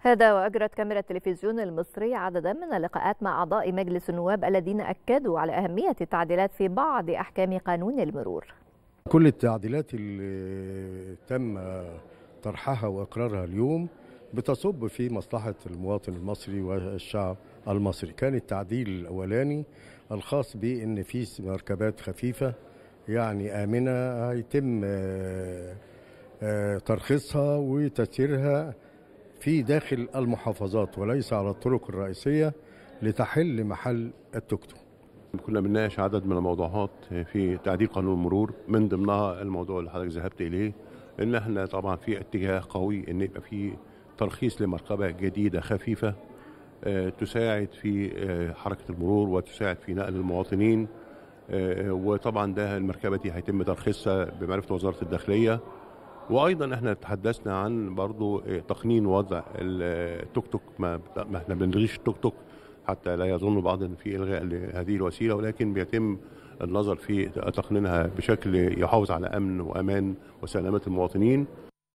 هذا وأجرت كاميرا التلفزيون المصري عددا من اللقاءات مع أعضاء مجلس النواب الذين أكدوا على أهمية التعديلات في بعض أحكام قانون المرور كل التعديلات اللي تم طرحها وإقرارها اليوم بتصب في مصلحة المواطن المصري والشعب المصري كان التعديل الأولاني الخاص بأن في مركبات خفيفة يعني آمنة هيتم آه، آه، ترخيصها وتسييرها في داخل المحافظات وليس على الطرق الرئيسية لتحل محل التوك كنا بنناقش عدد من الموضوعات في تعديل قانون المرور من ضمنها الموضوع اللي حضرتك ذهبت اليه ان احنا طبعا في اتجاه قوي ان يبقى في ترخيص لمركبه جديده خفيفه آه، تساعد في آه، حركه المرور وتساعد في نقل المواطنين آه، وطبعا ده المركبه دي هيتم ترخيصها بمعرفه وزاره الداخليه وايضا احنا تحدثنا عن برضو تقنين وضع التوك توك ما, ما احنا بنلغيش التوك توك حتى لا يظن بعض ان في الغاء لهذه الوسيله ولكن بيتم النظر في تقنينها بشكل يحافظ على امن وامان وسلامه المواطنين